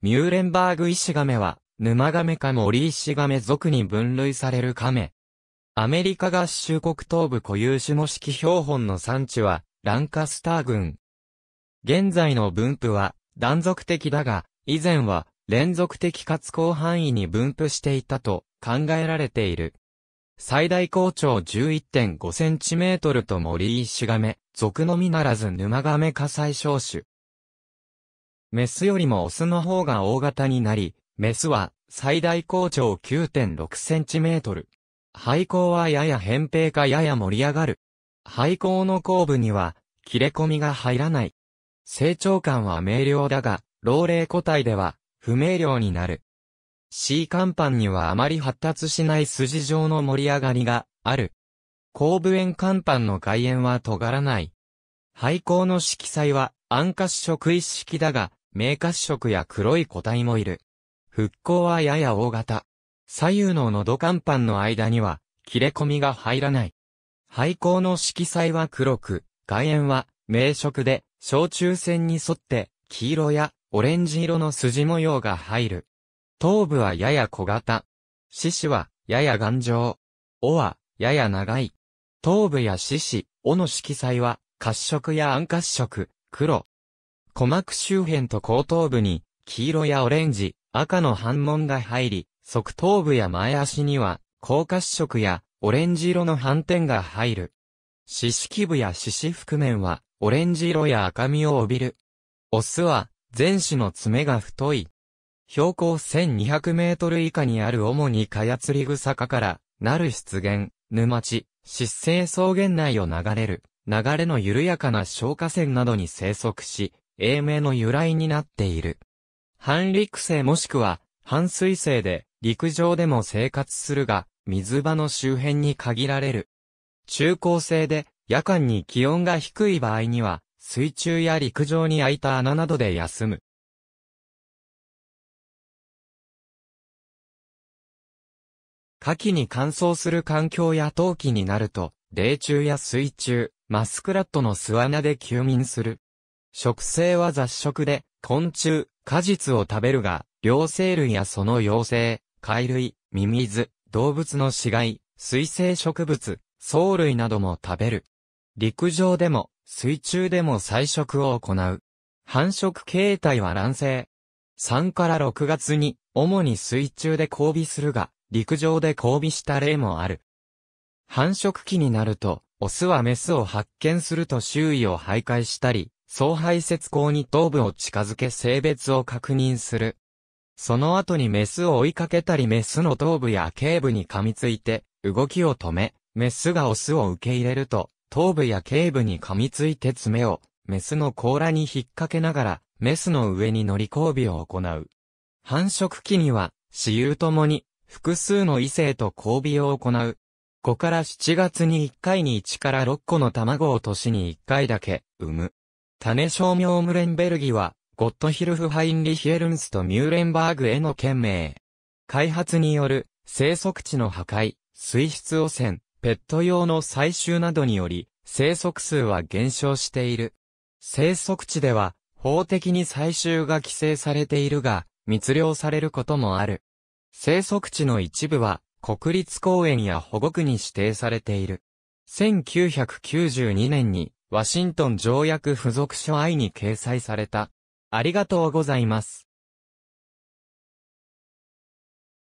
ミューレンバーグイシガメは、沼ガメか森イシガメ族に分類されるカメ。アメリカ合衆国東部固有種模式標本の産地は、ランカスター群。現在の分布は、断続的だが、以前は、連続的かつ広範囲に分布していたと考えられている。最大高潮1 1 5トルと森イシガメ、属のみならず沼ガメ火災小種。メスよりもオスの方が大型になり、メスは最大高長 9.6cm。廃校はやや扁平かやや盛り上がる。廃校の後部には切れ込みが入らない。成長感は明瞭だが、老齢個体では不明瞭になる。C 甲板にはあまり発達しない筋状の盛り上がりがある。後部円甲板の外縁は尖らない。廃校の色彩は暗褐色一色だが、明褐色や黒い個体もいる。復興はやや大型。左右の喉乾板の間には、切れ込みが入らない。廃校の色彩は黒く、外縁は明色で、小中線に沿って、黄色やオレンジ色の筋模様が入る。頭部はやや小型。獅子はやや頑丈。尾はやや長い。頭部や獅子、尾の色彩は褐色や暗褐色、黒、鼓膜周辺と後頭部に、黄色やオレンジ、赤の反紋が入り、側頭部や前足には、高褐色や、オレンジ色の斑点が入る。四基部や四肢覆面は、オレンジ色や赤みを帯びる。オスは、前肢の爪が太い。標高1200メートル以下にある主にカヤツリグサから、なる湿原、沼地、湿生草原内を流れる、流れの緩やかな消化栓などに生息し、英名の由来になっている。半陸星もしくは半水星で陸上でも生活するが、水場の周辺に限られる。中高生で夜間に気温が低い場合には、水中や陸上に空いた穴などで休む。夏季に乾燥する環境や冬季になると、冷中や水中、マスクラットの巣穴で休眠する。食性は雑食で、昆虫、果実を食べるが、両生類やその妖精、貝類、ミミズ、動物の死骸、水生植物、藻類なども食べる。陸上でも、水中でも採食を行う。繁殖形態は卵生。3から6月に、主に水中で交尾するが、陸上で交尾した例もある。繁殖期になると、オスはメスを発見すると周囲を徘徊したり、総排泄口に頭部を近づけ性別を確認する。その後にメスを追いかけたりメスの頭部や頸部に噛みついて、動きを止め、メスがオスを受け入れると、頭部や頸部に噛みついて爪を、メスの甲羅に引っ掛けながら、メスの上に乗り交尾を行う。繁殖期には、死友ともに、複数の異性と交尾を行う。5から7月に1回に1から6個の卵を年に1回だけ、産む。タネショーミョムレンベルギは、ゴットヒルフ・ハインリヒエルンスとミューレンバーグへの件名。開発による、生息地の破壊、水質汚染、ペット用の採集などにより、生息数は減少している。生息地では、法的に採集が規制されているが、密漁されることもある。生息地の一部は、国立公園や保護区に指定されている。1992年に、ワシントン条約付属書愛に掲載された。ありがとうございます。